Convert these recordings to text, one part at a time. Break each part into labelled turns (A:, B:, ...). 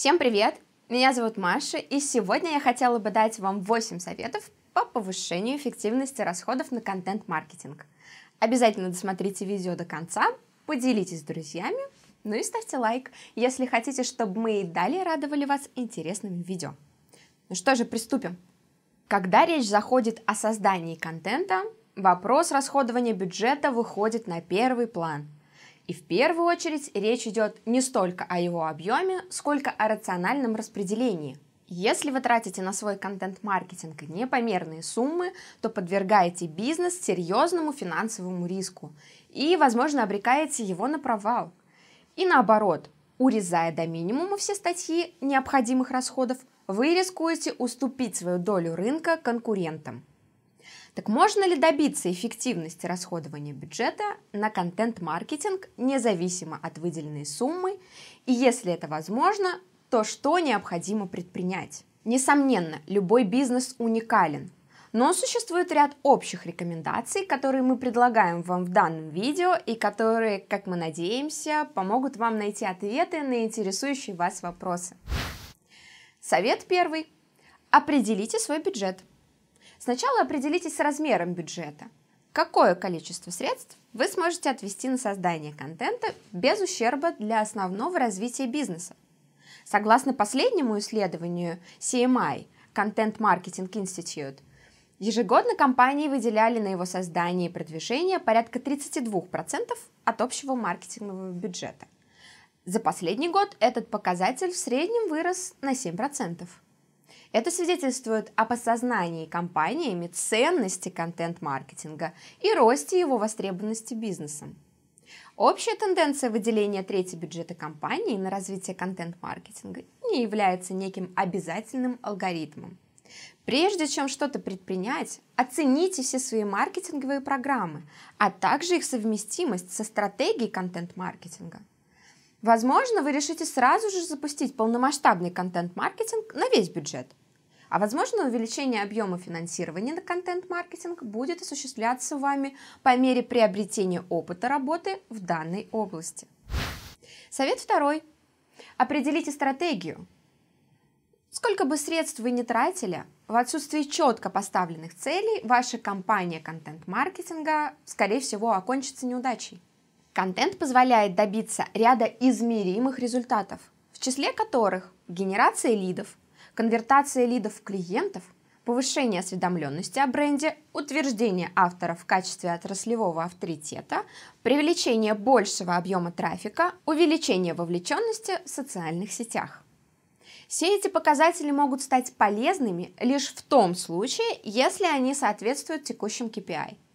A: Всем привет! Меня зовут Маша, и сегодня я хотела бы дать вам 8 советов по повышению эффективности расходов на контент-маркетинг. Обязательно досмотрите видео до конца, поделитесь с друзьями, ну и ставьте лайк, если хотите, чтобы мы и далее радовали вас интересными видео. Ну что же, приступим. Когда речь заходит о создании контента, вопрос расходования бюджета выходит на первый план – и в первую очередь речь идет не столько о его объеме, сколько о рациональном распределении. Если вы тратите на свой контент-маркетинг непомерные суммы, то подвергаете бизнес серьезному финансовому риску и, возможно, обрекаете его на провал. И наоборот, урезая до минимума все статьи необходимых расходов, вы рискуете уступить свою долю рынка конкурентам. Так можно ли добиться эффективности расходования бюджета на контент-маркетинг независимо от выделенной суммы? И если это возможно, то что необходимо предпринять? Несомненно, любой бизнес уникален, но существует ряд общих рекомендаций, которые мы предлагаем вам в данном видео и которые, как мы надеемся, помогут вам найти ответы на интересующие вас вопросы. Совет первый. Определите свой бюджет. Сначала определитесь с размером бюджета. Какое количество средств вы сможете отвести на создание контента без ущерба для основного развития бизнеса? Согласно последнему исследованию CMI, Content Marketing Institute, ежегодно компании выделяли на его создание и продвижение порядка 32% от общего маркетингового бюджета. За последний год этот показатель в среднем вырос на 7%. Это свидетельствует о осознании компаниями ценности контент-маркетинга и росте его востребованности бизнесом. Общая тенденция выделения трети бюджета компании на развитие контент-маркетинга не является неким обязательным алгоритмом. Прежде чем что-то предпринять, оцените все свои маркетинговые программы, а также их совместимость со стратегией контент-маркетинга. Возможно, вы решите сразу же запустить полномасштабный контент-маркетинг на весь бюджет. А возможно, увеличение объема финансирования на контент-маркетинг будет осуществляться вами по мере приобретения опыта работы в данной области. Совет второй. Определите стратегию. Сколько бы средств вы ни тратили, в отсутствии четко поставленных целей ваша кампания контент-маркетинга, скорее всего, окончится неудачей. Контент позволяет добиться ряда измеримых результатов, в числе которых генерация лидов, конвертация лидов в клиентов, повышение осведомленности о бренде, утверждение автора в качестве отраслевого авторитета, привлечение большего объема трафика, увеличение вовлеченности в социальных сетях. Все эти показатели могут стать полезными лишь в том случае, если они соответствуют текущим KPI –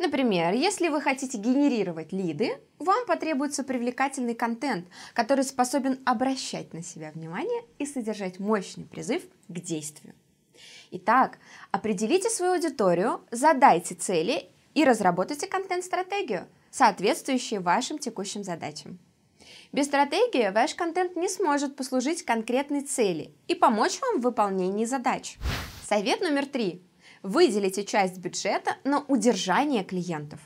A: Например, если вы хотите генерировать лиды, вам потребуется привлекательный контент, который способен обращать на себя внимание и содержать мощный призыв к действию. Итак, определите свою аудиторию, задайте цели и разработайте контент-стратегию, соответствующую вашим текущим задачам. Без стратегии ваш контент не сможет послужить конкретной цели и помочь вам в выполнении задач. Совет номер три Выделите часть бюджета на удержание клиентов.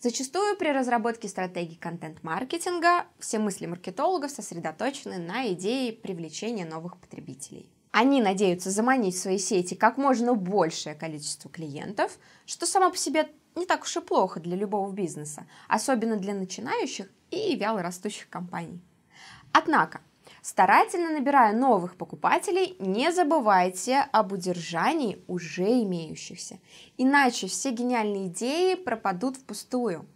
A: Зачастую при разработке стратегии контент-маркетинга все мысли маркетологов сосредоточены на идее привлечения новых потребителей. Они надеются заманить в свои сети как можно большее количество клиентов, что само по себе не так уж и плохо для любого бизнеса, особенно для начинающих и вялорастущих компаний. Однако, Старательно набирая новых покупателей, не забывайте об удержании уже имеющихся, иначе все гениальные идеи пропадут впустую.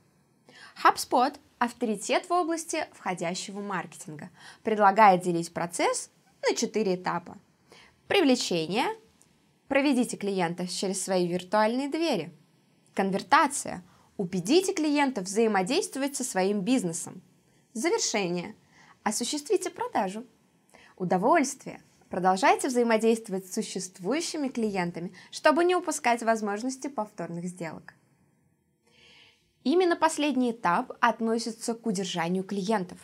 A: HubSpot – авторитет в области входящего маркетинга, предлагает делить процесс на четыре этапа. Привлечение – проведите клиентов через свои виртуальные двери. Конвертация – убедите клиента взаимодействовать со своим бизнесом. Завершение – Осуществите продажу. Удовольствие. Продолжайте взаимодействовать с существующими клиентами, чтобы не упускать возможности повторных сделок. Именно последний этап относится к удержанию клиентов.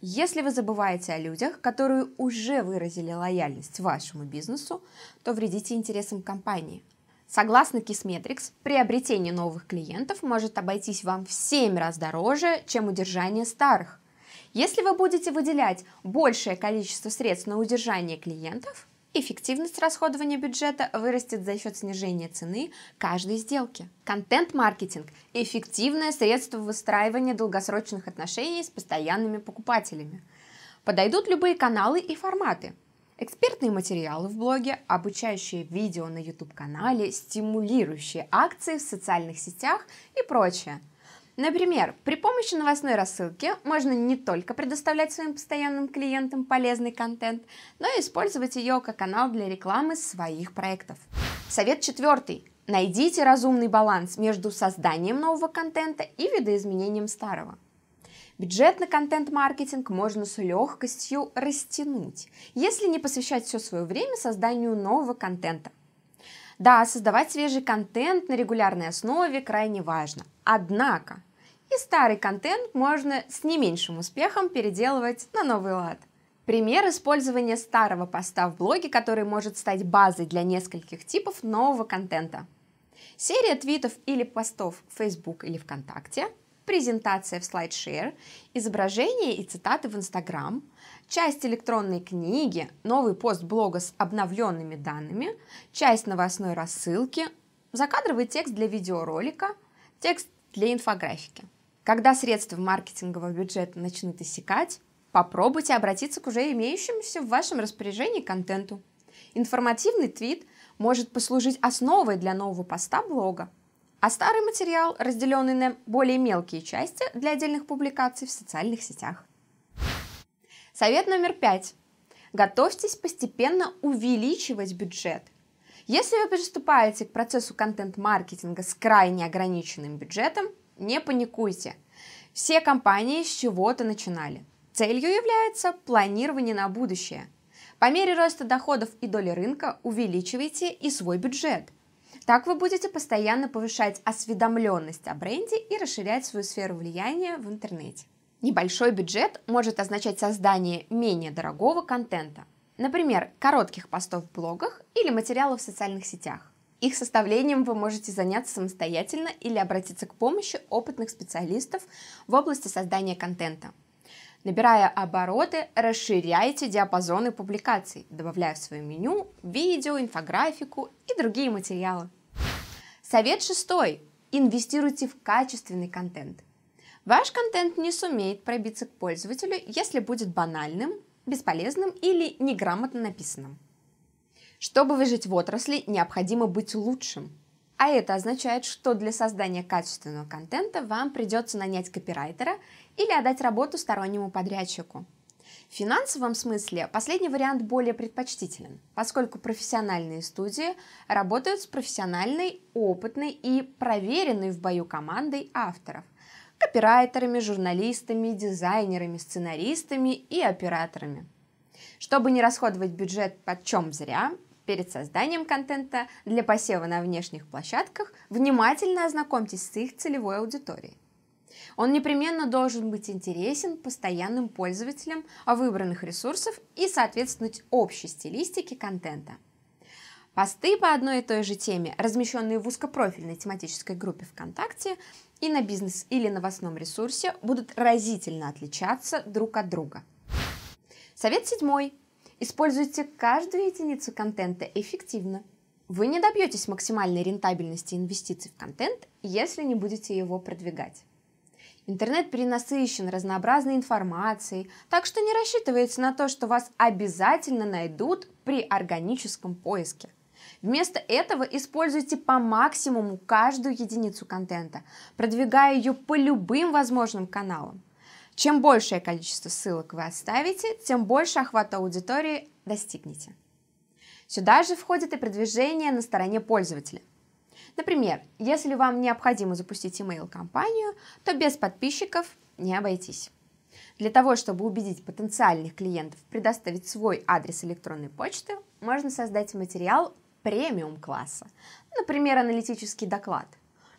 A: Если вы забываете о людях, которые уже выразили лояльность вашему бизнесу, то вредите интересам компании. Согласно Кисметрикс, приобретение новых клиентов может обойтись вам в 7 раз дороже, чем удержание старых. Если вы будете выделять большее количество средств на удержание клиентов, эффективность расходования бюджета вырастет за счет снижения цены каждой сделки. Контент-маркетинг – эффективное средство выстраивания долгосрочных отношений с постоянными покупателями. Подойдут любые каналы и форматы. Экспертные материалы в блоге, обучающие видео на YouTube-канале, стимулирующие акции в социальных сетях и прочее – Например, при помощи новостной рассылки можно не только предоставлять своим постоянным клиентам полезный контент, но и использовать ее как канал для рекламы своих проектов. Совет четвертый. Найдите разумный баланс между созданием нового контента и видоизменением старого. Бюджет на контент-маркетинг можно с легкостью растянуть, если не посвящать все свое время созданию нового контента. Да, создавать свежий контент на регулярной основе крайне важно. Однако и старый контент можно с не меньшим успехом переделывать на новый лад. Пример использования старого поста в блоге, который может стать базой для нескольких типов нового контента. Серия твитов или постов в Facebook или ВКонтакте, презентация в SlideShare, изображения и цитаты в Instagram, часть электронной книги, новый пост блога с обновленными данными, часть новостной рассылки, закадровый текст для видеоролика, текст для инфографики. Когда средства маркетингового бюджета начнут иссякать, попробуйте обратиться к уже имеющемуся в вашем распоряжении контенту. Информативный твит может послужить основой для нового поста блога, а старый материал, разделенный на более мелкие части для отдельных публикаций в социальных сетях. Совет номер пять. Готовьтесь постепенно увеличивать бюджет если вы приступаете к процессу контент-маркетинга с крайне ограниченным бюджетом, не паникуйте. Все компании с чего-то начинали. Целью является планирование на будущее. По мере роста доходов и доли рынка увеличивайте и свой бюджет. Так вы будете постоянно повышать осведомленность о бренде и расширять свою сферу влияния в интернете. Небольшой бюджет может означать создание менее дорогого контента, Например, коротких постов в блогах или материалов в социальных сетях. Их составлением вы можете заняться самостоятельно или обратиться к помощи опытных специалистов в области создания контента. Набирая обороты, расширяйте диапазоны публикаций, добавляя в свое меню видео, инфографику и другие материалы. Совет шестой. Инвестируйте в качественный контент. Ваш контент не сумеет пробиться к пользователю, если будет банальным, бесполезным или неграмотно написанным. Чтобы выжить в отрасли, необходимо быть лучшим. А это означает, что для создания качественного контента вам придется нанять копирайтера или отдать работу стороннему подрядчику. В финансовом смысле последний вариант более предпочтителен, поскольку профессиональные студии работают с профессиональной, опытной и проверенной в бою командой авторов – копирайтерами, журналистами, дизайнерами, сценаристами и операторами. Чтобы не расходовать бюджет почем зря, перед созданием контента для посева на внешних площадках внимательно ознакомьтесь с их целевой аудиторией. Он непременно должен быть интересен постоянным пользователям выбранных ресурсов и соответствовать общей стилистике контента – Посты по одной и той же теме, размещенные в узкопрофильной тематической группе ВКонтакте и на бизнес или новостном ресурсе, будут разительно отличаться друг от друга. Совет седьмой. Используйте каждую единицу контента эффективно. Вы не добьетесь максимальной рентабельности инвестиций в контент, если не будете его продвигать. Интернет перенасыщен разнообразной информацией, так что не рассчитывайте на то, что вас обязательно найдут при органическом поиске – Вместо этого используйте по максимуму каждую единицу контента, продвигая ее по любым возможным каналам. Чем большее количество ссылок вы оставите, тем больше охвата аудитории достигнете. Сюда же входит и продвижение на стороне пользователя. Например, если вам необходимо запустить email-компанию, то без подписчиков не обойтись. Для того, чтобы убедить потенциальных клиентов предоставить свой адрес электронной почты, можно создать материал премиум-класса, например, аналитический доклад,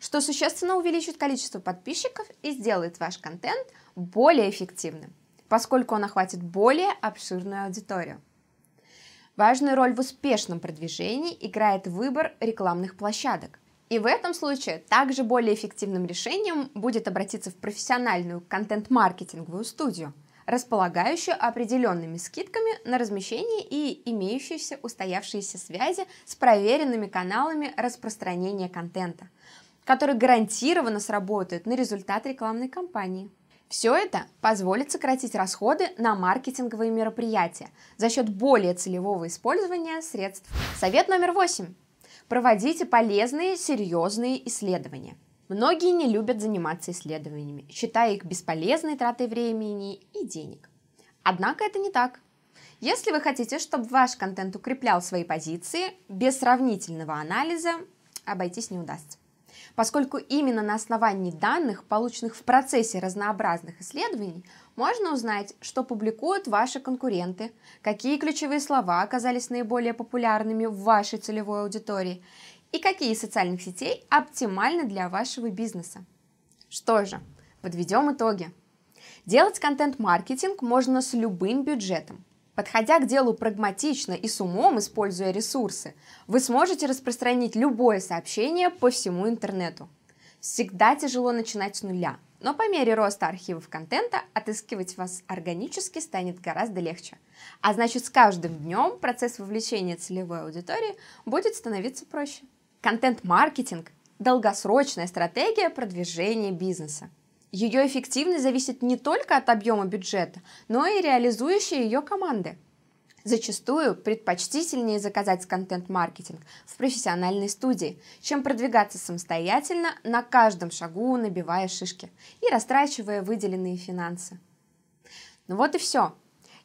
A: что существенно увеличит количество подписчиков и сделает ваш контент более эффективным, поскольку он охватит более обширную аудиторию. Важную роль в успешном продвижении играет выбор рекламных площадок. И в этом случае также более эффективным решением будет обратиться в профессиональную контент-маркетинговую студию – располагающую определенными скидками на размещение и имеющиеся устоявшиеся связи с проверенными каналами распространения контента, которые гарантированно сработают на результат рекламной кампании. Все это позволит сократить расходы на маркетинговые мероприятия за счет более целевого использования средств. Совет номер восемь. Проводите полезные, серьезные исследования. Многие не любят заниматься исследованиями, считая их бесполезной тратой времени и денег. Однако это не так. Если вы хотите, чтобы ваш контент укреплял свои позиции, без сравнительного анализа обойтись не удастся. Поскольку именно на основании данных, полученных в процессе разнообразных исследований, можно узнать, что публикуют ваши конкуренты, какие ключевые слова оказались наиболее популярными в вашей целевой аудитории и какие из социальных сетей оптимальны для вашего бизнеса. Что же, подведем итоги. Делать контент-маркетинг можно с любым бюджетом. Подходя к делу прагматично и с умом, используя ресурсы, вы сможете распространить любое сообщение по всему интернету. Всегда тяжело начинать с нуля, но по мере роста архивов контента отыскивать вас органически станет гораздо легче. А значит, с каждым днем процесс вовлечения целевой аудитории будет становиться проще. Контент-маркетинг – долгосрочная стратегия продвижения бизнеса. Ее эффективность зависит не только от объема бюджета, но и реализующей ее команды. Зачастую предпочтительнее заказать контент-маркетинг в профессиональной студии, чем продвигаться самостоятельно на каждом шагу, набивая шишки и растрачивая выделенные финансы. Ну вот и все.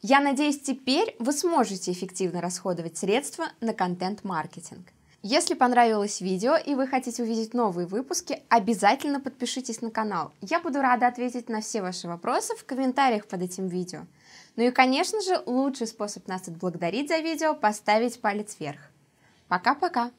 A: Я надеюсь, теперь вы сможете эффективно расходовать средства на контент-маркетинг. Если понравилось видео и вы хотите увидеть новые выпуски, обязательно подпишитесь на канал. Я буду рада ответить на все ваши вопросы в комментариях под этим видео. Ну и, конечно же, лучший способ нас отблагодарить за видео – поставить палец вверх. Пока-пока!